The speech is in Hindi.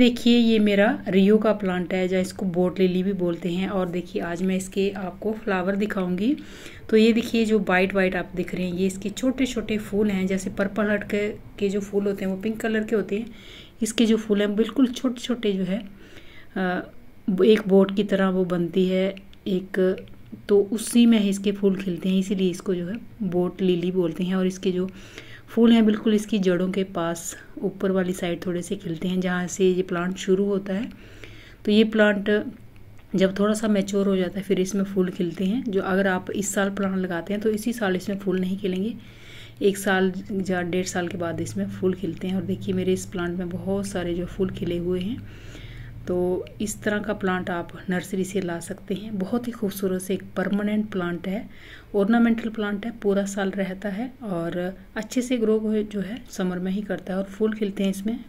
देखिए ये मेरा रियो का प्लांट है जहाँ इसको बोट लिली भी बोलते हैं और देखिए आज मैं इसके आपको फ्लावर दिखाऊंगी तो ये देखिए जो वाइट वाइट आप दिख रहे हैं ये इसके छोटे छोटे फूल हैं जैसे पर्पल हट के, के जो फूल होते हैं वो पिंक कलर के होते हैं इसके जो फूल हैं बिल्कुल छोटे छोटे जो है एक बोट की तरह वो बनती है एक तो उसी में इसके फूल खिलते हैं इसीलिए इसको जो है बोट लिली बोलते हैं और इसके जो फूल हैं बिल्कुल इसकी जड़ों के पास ऊपर वाली साइड थोड़े से खिलते हैं जहाँ से ये प्लांट शुरू होता है तो ये प्लांट जब थोड़ा सा मैच्योर हो जाता है फिर इसमें फूल खिलते हैं जो अगर आप इस साल प्लांट लगाते हैं तो इसी साल इसमें फूल नहीं खिलेंगे एक साल या डेढ़ साल के बाद इसमें फूल खिलते हैं और देखिए मेरे इस प्लांट में बहुत सारे जो फूल खिले हुए हैं तो इस तरह का प्लांट आप नर्सरी से ला सकते हैं बहुत ही खूबसूरत से एक परमानेंट प्लांट है ऑर्नामेंटल प्लांट है पूरा साल रहता है और अच्छे से ग्रो जो है समर में ही करता है और फूल खिलते हैं इसमें